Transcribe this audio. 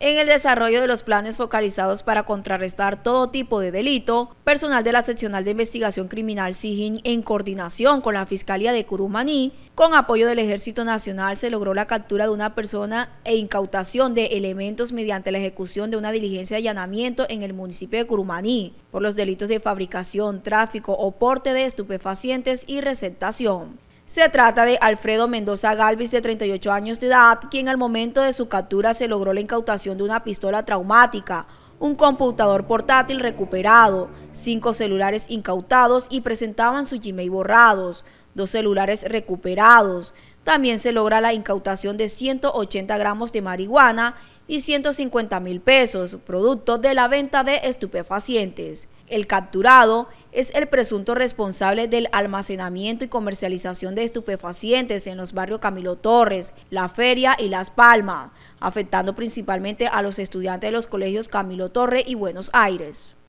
en el desarrollo de los planes focalizados para contrarrestar todo tipo de delito, personal de la seccional de investigación criminal SIGIN en coordinación con la Fiscalía de Curumaní, con apoyo del Ejército Nacional se logró la captura de una persona e incautación de elementos mediante la ejecución de una diligencia de allanamiento en el municipio de Curumaní por los delitos de fabricación, tráfico o porte de estupefacientes y receptación. Se trata de Alfredo Mendoza Galvis, de 38 años de edad, quien al momento de su captura se logró la incautación de una pistola traumática, un computador portátil recuperado, cinco celulares incautados y presentaban su Gmail borrados, dos celulares recuperados. También se logra la incautación de 180 gramos de marihuana y 150 mil pesos, producto de la venta de estupefacientes. El capturado es el presunto responsable del almacenamiento y comercialización de estupefacientes en los barrios Camilo Torres, La Feria y Las Palmas, afectando principalmente a los estudiantes de los colegios Camilo Torres y Buenos Aires.